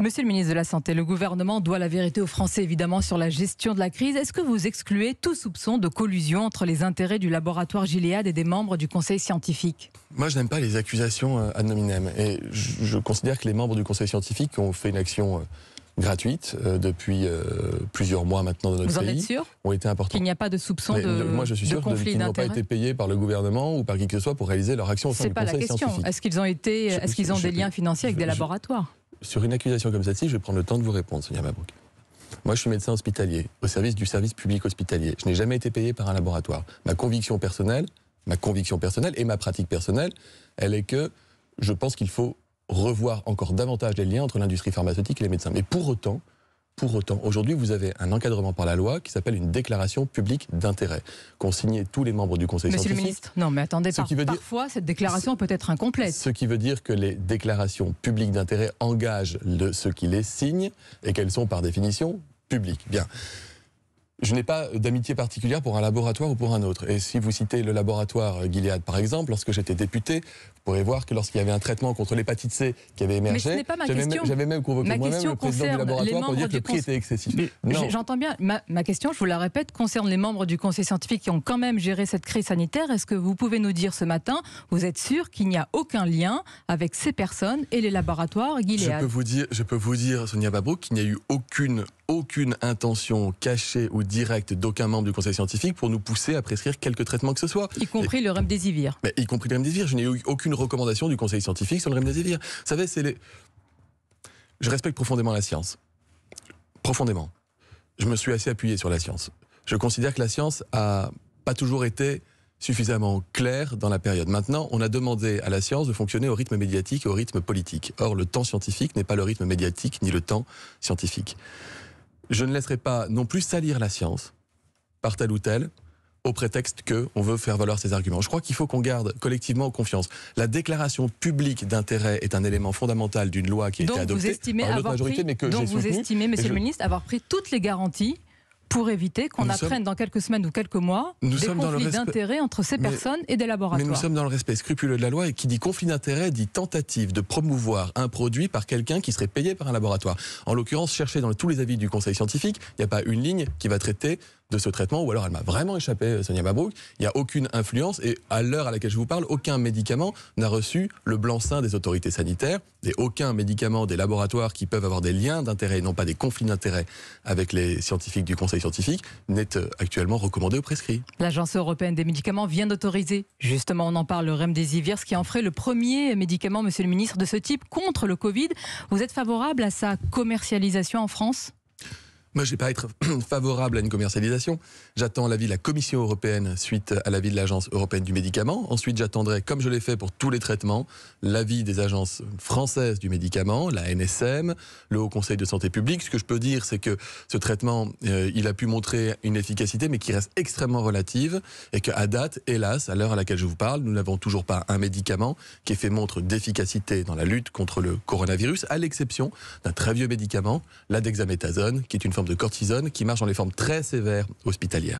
Monsieur le ministre de la Santé, le gouvernement doit la vérité aux Français évidemment sur la gestion de la crise. Est-ce que vous excluez tout soupçon de collusion entre les intérêts du laboratoire Gilead et des membres du conseil scientifique Moi, je n'aime pas les accusations euh, ad nominem. Et je, considère que les membres du conseil scientifique ont fait une action euh, gratuite euh, depuis plusieurs mois maintenant dans notre Vous en êtes sûr Il n'y a pas de soupçon de Moi, je suis sûr qu'ils n'ont pas été payés par le gouvernement ou par qui que ce soit pour réaliser leur action au sein C'est pas la question. Est-ce qu'ils ont été, est-ce qu'ils ont des liens financiers avec des laboratoires sur une accusation comme celle-ci, je vais prendre le temps de vous répondre, Sonia Mabrouk. Moi, je suis médecin hospitalier, au service du service public hospitalier. Je n'ai jamais été payé par un laboratoire. Ma conviction personnelle, ma conviction personnelle et ma pratique personnelle, elle est que je pense qu'il faut revoir encore davantage les liens entre l'industrie pharmaceutique et les médecins. Mais pour autant, pour autant, aujourd'hui, vous avez un encadrement par la loi qui s'appelle une déclaration publique d'intérêt, qu'ont signé tous les membres du Conseil scientifique. Monsieur le ministre, non, mais attendez, parfois, cette déclaration peut être incomplète. Ce qui veut dire que les déclarations publiques d'intérêt engagent ceux qui les signent et qu'elles sont, par définition, publiques. Bien je n'ai pas d'amitié particulière pour un laboratoire ou pour un autre. Et si vous citez le laboratoire Gilead, par exemple, lorsque j'étais député, vous pourrez voir que lorsqu'il y avait un traitement contre l'hépatite C qui avait émergé, j'avais même, convoqué moi-même le président du laboratoire pour dire que le prix était excessif. J'entends bien. Ma, question, je vous la répète, concerne les membres du conseil scientifique qui ont quand même géré cette crise sanitaire. Est-ce que vous pouvez nous dire ce matin, vous êtes sûr qu'il n'y a aucun lien avec ces personnes et les laboratoires Gilead je peux, vous dire, je peux vous dire, Sonia Babrouk, qu'il n'y a eu aucune, aucune intention cachée ou direct d'aucun membre du conseil scientifique pour nous pousser à prescrire quelques traitements que ce soit. Y compris le remdesivir. Mais y compris le remdesivir. Je n'ai eu aucune recommandation du conseil scientifique sur le remdesivir. Vous savez, c'est les... Je respecte profondément la science. Profondément. Je me suis assez appuyé sur la science. Je considère que la science a pas toujours été suffisamment claire dans la période. Maintenant, on a demandé à la science de fonctionner au rythme médiatique et au rythme politique. Or, le temps scientifique n'est pas le rythme médiatique ni le temps scientifique je ne laisserai pas non plus salir la science par tel ou tel au prétexte qu'on veut faire valoir ses arguments. Je crois qu'il faut qu'on garde collectivement confiance. La déclaration publique d'intérêt est un élément fondamental d'une loi qui a été adoptée par majorité, mais que Donc vous estimez, Monsieur le Ministre, avoir pris toutes les garanties pour éviter qu'on apprenne dans quelques semaines ou quelques mois des conflits d'intérêts entre ces personnes et des laboratoires. Mais nous sommes dans le respect scrupuleux de la loi et qui dit conflit d'intérêts dit tentative de promouvoir un produit par quelqu'un qui serait payé par un laboratoire. En l'occurrence, cherchez dans tous les avis du conseil scientifique, il n'y a pas une ligne qui va traiter de ce traitement, ou alors elle m'a vraiment échappé, euh, Sonia Mabrouk. Il n'y a aucune influence, et à l'heure à laquelle je vous parle, aucun médicament n'a reçu le blanc-seing des autorités sanitaires, et aucun médicament des laboratoires qui peuvent avoir des liens d'intérêt, non pas des conflits d'intérêts avec les scientifiques du Conseil scientifique n'est euh, actuellement recommandé ou prescrit. L'Agence européenne des médicaments vient d'autoriser, justement, on en parle, le Remdesivir, ce qui en ferait le premier médicament, monsieur le ministre, de ce type contre le Covid. Vous êtes favorable à sa commercialisation en France moi, je ne vais pas être favorable à une commercialisation. J'attends l'avis de la Commission européenne suite à l'avis de l'Agence européenne du médicament. Ensuite, j'attendrai, comme je l'ai fait pour tous les traitements, l'avis des agences françaises du médicament, la NSM, le Haut Conseil de santé publique. Ce que je peux dire, c'est que ce traitement, euh, il a pu montrer une efficacité, mais qui reste extrêmement relative. Et qu'à date, hélas, à l'heure à laquelle je vous parle, nous n'avons toujours pas un médicament qui ait fait montre d'efficacité dans la lutte contre le coronavirus, à l'exception d'un très vieux médicament, la qui est une de cortisone qui marche dans les formes très sévères hospitalières.